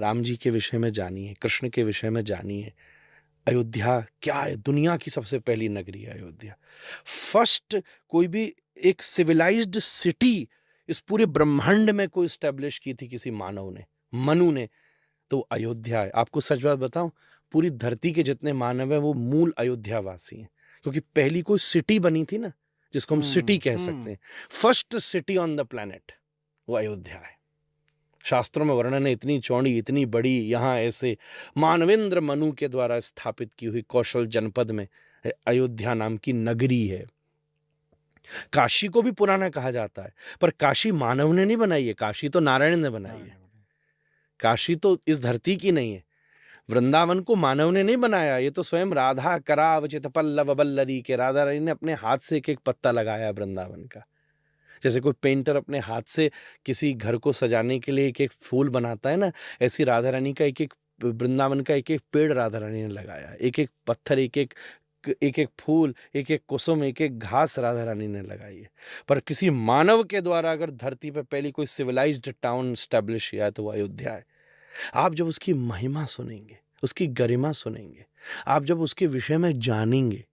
राम जी के विषय में जानी है कृष्ण के विषय में जानी है अयोध्या क्या है दुनिया की सबसे पहली नगरी है अयोध्या फर्स्ट कोई भी एक सिविलाइज्ड सिटी इस पूरे ब्रह्मांड में कोई स्टेब्लिश की थी किसी मानव ने मनु ने तो अयोध्या है आपको सच बात बताऊं पूरी धरती के जितने मानव हैं वो मूल अयोध्या वासी हैं क्योंकि पहली कोई सिटी बनी थी ना जिसको हम सिटी हम्म, कह हम्म। सकते हैं first city on the planet वो अयोध्या है शास्त्रों में वर्णन है इतनी चौड़ी इतनी बड़ी यहाँ ऐसे मानवेंद्र मनु के द्वारा स्थापित की हुई कौशल जनपद में अयोध्या नाम की नगरी है काशी को भी पुराना कहा जाता है पर काशी मानव ने नहीं बनाई है काशी तो नारायण ने बनाई है काशी तो इस धरती की नहीं है वृंदावन को मानव ने नहीं बनाया ये तो स्वयं राधा कराव चित पल्लव बल्लरी के राधा रानी ने अपने हाथ से एक एक पत्ता लगाया वृंदावन का जैसे कोई पेंटर अपने हाथ से किसी घर को सजाने के लिए एक एक फूल बनाता है ना ऐसी राधा रानी का एक एक वृंदावन का एक एक पेड़ राधा रानी ने लगाया एक एक पत्थर एक एक एक एक फूल एक एक कुसुम एक एक घास राधा रानी ने लगाई है पर किसी मानव के द्वारा अगर धरती पर पहली कोई सिविलाइज्ड टाउन स्टैब्लिश किया है तो वह अयोध्या है आप जब उसकी महिमा सुनेंगे उसकी गरिमा सुनेंगे आप जब उसके विषय में जानेंगे